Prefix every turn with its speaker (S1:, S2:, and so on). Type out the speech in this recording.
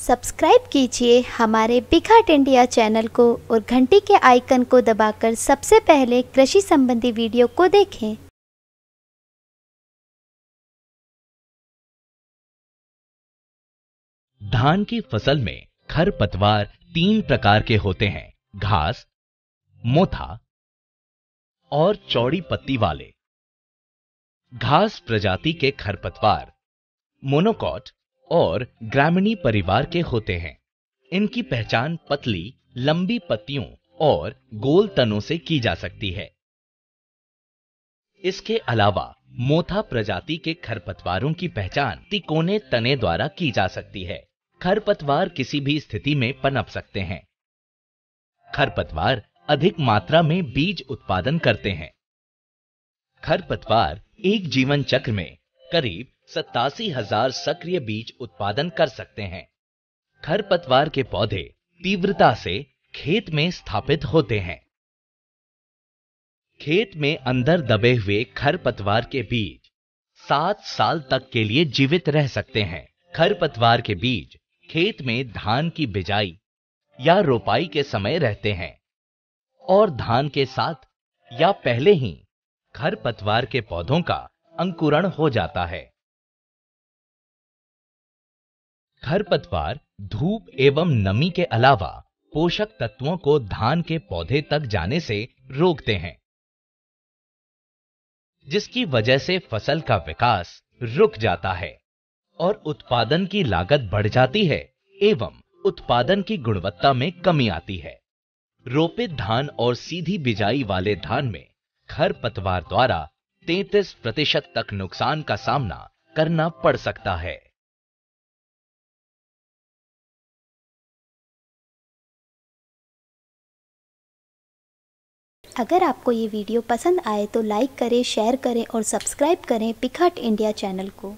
S1: subscribe कीजिए हमारे bigha India channel को और घंटी के आइकन को दबाकर सबसे पहले कृषि संबंधी वीडियो को देखें धान की फसल में खरपतवार तीन प्रकार के होते हैं घास मोथा और चौड़ी पत्ती वाले घास प्रजाति के खरपतवार मोनोकॉट और ग्रामीणी परिवार के होते हैं इनकी पहचान पतली लंबी पत्तियों और गोल तनों से की जा सकती है इसके अलावा मोथा प्रजाति के खरपतवारों की पहचान तिकोने तने द्वारा की जा सकती है खरपतवार किसी भी स्थिति में पनप सकते हैं खरपतवार अधिक मात्रा में बीज उत्पादन करते हैं खरपतवार एक जीवन चक्र में करीब सत्तासी हजार सक्रिय बीज उत्पादन कर सकते हैं खरपतवार के पौधे तीव्रता से खेत में स्थापित होते हैं खेत में अंदर दबे हुए खरपतवार के बीज सात साल तक के लिए जीवित रह सकते हैं खरपतवार के बीज खेत में धान की बिजाई या रोपाई के समय रहते हैं और धान के साथ या पहले ही खरपतवार के पौधों का अंकुरण हो जाता है खरपतवार धूप एवं नमी के अलावा पोषक तत्वों को धान के पौधे तक जाने से रोकते हैं जिसकी वजह से फसल का विकास रुक जाता है और उत्पादन की लागत बढ़ जाती है एवं उत्पादन की गुणवत्ता में कमी आती है रोपित धान और सीधी बिजाई वाले धान में खरपतवार द्वारा 33 प्रतिशत तक नुकसान का सामना करना पड़ सकता है अगर आपको ये वीडियो पसंद आए तो लाइक करें शेयर करें और सब्सक्राइब करें पिखट इंडिया चैनल को